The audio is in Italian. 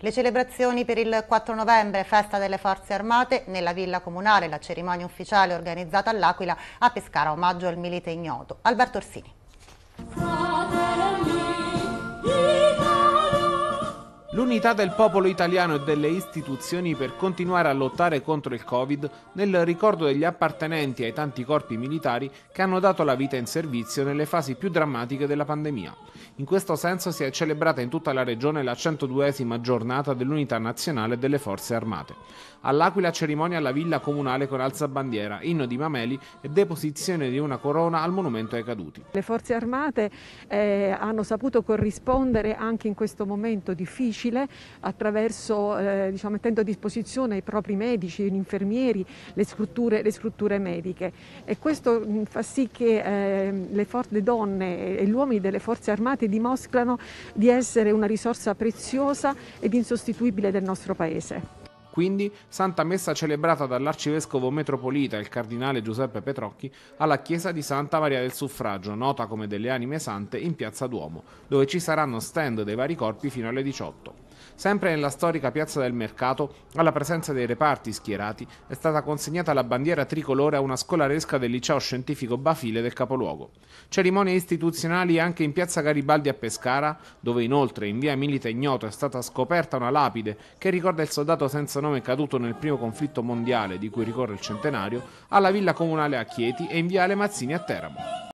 Le celebrazioni per il 4 novembre, festa delle forze armate, nella villa comunale, la cerimonia ufficiale organizzata all'Aquila, a Pescara, omaggio al milite ignoto. Alberto Orsini. l'unità del popolo italiano e delle istituzioni per continuare a lottare contro il Covid nel ricordo degli appartenenti ai tanti corpi militari che hanno dato la vita in servizio nelle fasi più drammatiche della pandemia. In questo senso si è celebrata in tutta la regione la 102esima giornata dell'Unità Nazionale delle Forze Armate. All'Aquila cerimonia alla villa comunale con alzabandiera, inno di Mameli e deposizione di una corona al monumento ai caduti. Le Forze Armate eh, hanno saputo corrispondere anche in questo momento difficile difficile attraverso, eh, diciamo, mettendo a disposizione i propri medici, gli infermieri, le strutture, le strutture mediche. E questo mh, mm, fa sì che eh, le, le donne e gli uomini delle forze armate dimostrano di essere una risorsa preziosa ed insostituibile del nostro Paese. Quindi, santa messa celebrata dall'arcivescovo metropolita, il cardinale Giuseppe Petrocchi, alla chiesa di Santa Maria del Suffragio, nota come delle Anime Sante, in piazza Duomo, dove ci saranno stand dei vari corpi fino alle 18. Sempre nella storica piazza del mercato, alla presenza dei reparti schierati, è stata consegnata la bandiera tricolore a una scolaresca del liceo scientifico Bafile del capoluogo. Cerimonie istituzionali anche in piazza Garibaldi a Pescara, dove inoltre in via Milita Ignoto è stata scoperta una lapide che ricorda il soldato senza nome caduto nel primo conflitto mondiale di cui ricorre il centenario, alla villa comunale a Chieti e in viale Mazzini a Teramo.